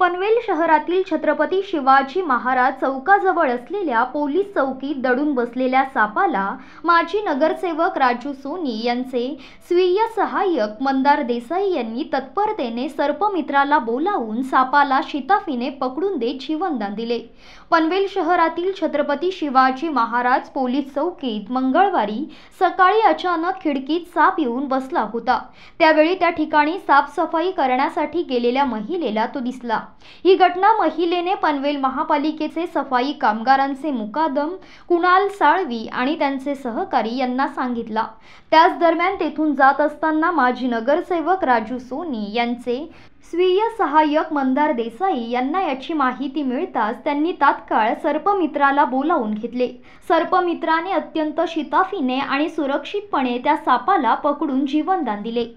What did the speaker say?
पनवेल शहरातील छत्रपती शिवाजी महाराज चौकाजवळ असलेल्या पोलीस चौकीत दडून बसलेल्या सापाला माजी नगरसेवक राजू सोनी यांचे स्वीय सहाय्यक मंदार देसाई यांनी तत्परतेने सर्पमित्राला बोलावून सापाला शिताफीने पकडून देत जीवनदान दिले पनवेल शहरातील छत्रपती शिवाजी महाराज पोलीस चौकीत मंगळवारी सकाळी अचानक खिडकीत साप येऊन बसला होता त्यावेळी त्या ठिकाणी साफसफाई करण्यासाठी गेलेल्या महिलेला तो दिसला ही घटना महिलेने पनवेल महापालिकेचे सफाई कामगारांचे मुकादम कुणाल साळवी आणि त्यांचे सहकारी यांना सांगितला त्याच दरम्यान तेथून जात असताना माजी नगरसेवक राजू सोनी यांचे स्वीय सहाय्यक मंदार देसाई यांना याची माहिती मिळताच त्यांनी तात्काळ सर्पमित्राला बोलावून घेतले सर्पमित्राने अत्यंत शिताफीने आणि सुरक्षितपणे त्या सापाला पकडून जीवनदान दिले